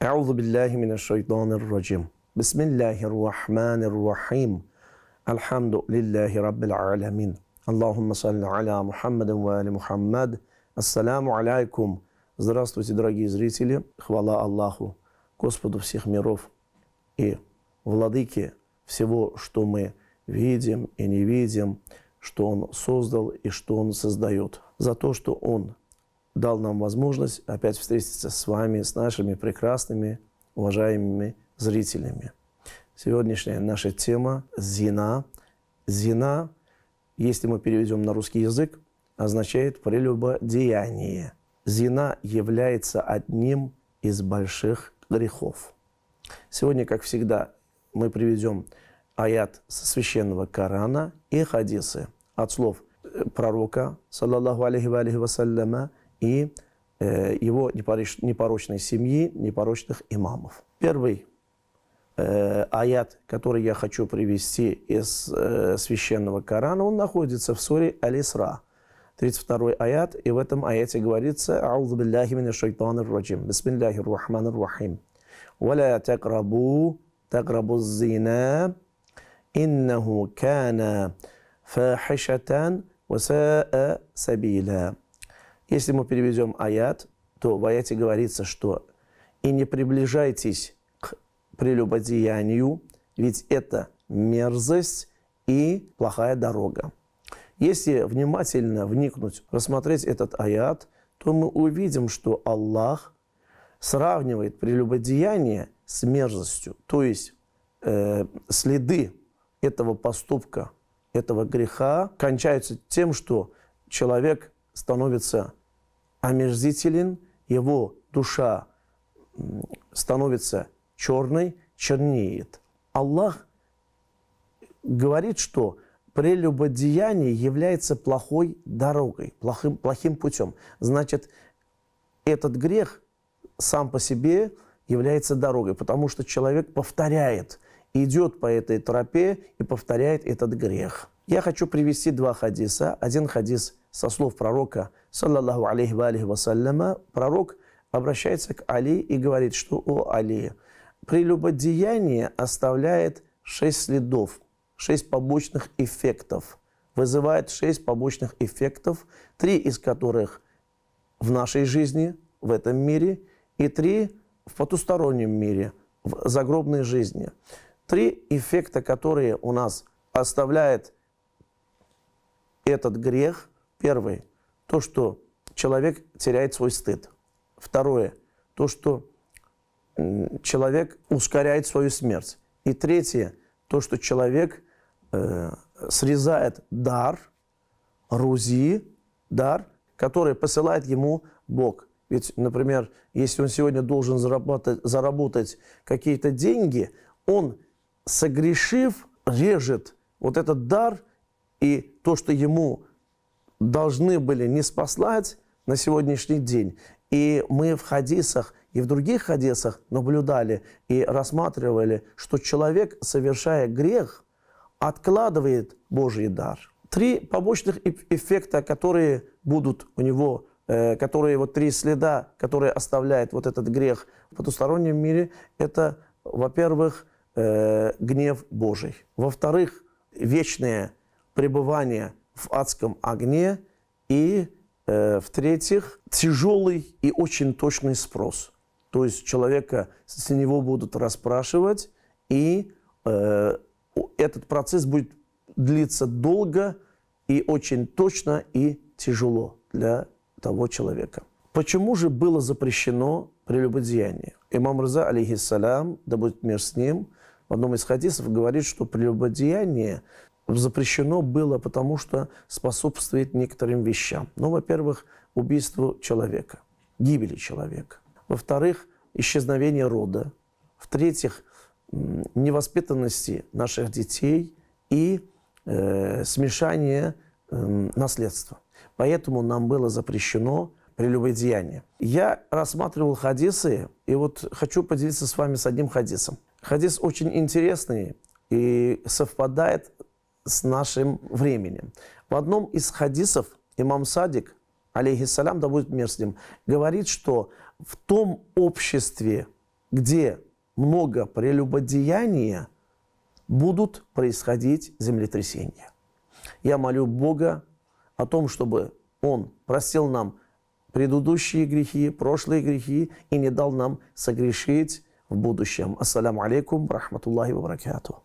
أعوذ بالله من الشيطان الرجيم بسم الله الرحمن الرحيم الحمد لله رب العالمين اللهم صل على محمد وآل محمد Здравствуйте, дорогие зрители! Хвала Аллаху, Господу всех миров и Владыке всего, что мы видим и не видим, что Он создал и что Он создает. За то, что Он дал нам возможность опять встретиться с вами, с нашими прекрасными, уважаемыми зрителями. Сегодняшняя наша тема – «Зина». «Зина», если мы переведем на русский язык, означает «прелюбодеяние». «Зина» является одним из больших грехов. Сегодня, как всегда, мы приведем аят со священного Корана и хадисы от слов э, пророка, саллаллаху алейхи ва алейхи и э, его непорочной, семьи, непорочных имамов. Первый э, аят, который я хочу привести из э, священного Корана, он находится в суре Алисра, 32 аят, и в этом аяте говорится «Ауду билляхи мина шайтанир раджим, бисмиллахи рахманир рахим, валя такрабу такрабу зина, иннаху кана фахишатан васаа сабиля». Если мы переведем аят, то в аяте говорится, что «и не приближайтесь к прелюбодеянию, ведь это мерзость и плохая дорога». Если внимательно вникнуть, рассмотреть этот аят, то мы увидим, что Аллах сравнивает прелюбодеяние с мерзостью, то есть э, следы этого поступка, этого греха кончаются тем, что человек становится омерзителен, его душа становится черной, чернеет. Аллах говорит, что прелюбодеяние является плохой дорогой, плохим, плохим путем. Значит, этот грех сам по себе является дорогой, потому что человек повторяет, идет по этой тропе и повторяет этот грех. Я хочу привести два хадиса. Один хадис – со слов пророка, саллаллаху алейхи ва алейхи вассаляма, пророк обращается к Али и говорит, что «О Али, прелюбодеяние оставляет шесть следов, шесть побочных эффектов, вызывает шесть побочных эффектов, три из которых в нашей жизни, в этом мире, и три в потустороннем мире, в загробной жизни. Три эффекта, которые у нас оставляет этот грех, Первое, то, что человек теряет свой стыд. Второе, то, что человек ускоряет свою смерть. И третье, то, что человек э, срезает дар, рузи, дар, который посылает ему Бог. Ведь, например, если он сегодня должен заработать, заработать какие-то деньги, он, согрешив, режет вот этот дар и то, что ему должны были не спаслать на сегодняшний день. И мы в хадисах и в других хадисах наблюдали и рассматривали, что человек, совершая грех, откладывает Божий дар. Три побочных эффекта, которые будут у него, э, которые вот три следа, которые оставляет вот этот грех в потустороннем мире, это, во-первых, э, гнев Божий. Во-вторых, вечное пребывание – в адском огне и, э, в-третьих, тяжелый и очень точный спрос. То есть человека с него будут расспрашивать, и э, этот процесс будет длиться долго и очень точно и тяжело для того человека. Почему же было запрещено прелюбодеяние? Имам Рза, алейхиссалям, да будет мир с ним, в одном из хадисов говорит, что прелюбодеяние запрещено было, потому что способствует некоторым вещам. Ну, во-первых, убийству человека, гибели человека. Во-вторых, исчезновение рода. В-третьих, невоспитанности наших детей и э, смешание э, наследства. Поэтому нам было запрещено прелюбодеяние. Я рассматривал хадисы, и вот хочу поделиться с вами с одним хадисом. Хадис очень интересный и совпадает с нашим временем. В одном из хадисов имам Садик, алейхиссалям, да будет мир с ним, говорит, что в том обществе, где много прелюбодеяния, будут происходить землетрясения. Я молю Бога о том, чтобы Он простил нам предыдущие грехи, прошлые грехи и не дал нам согрешить в будущем. Ассаляму алейкум, рахматуллахи ва баракату.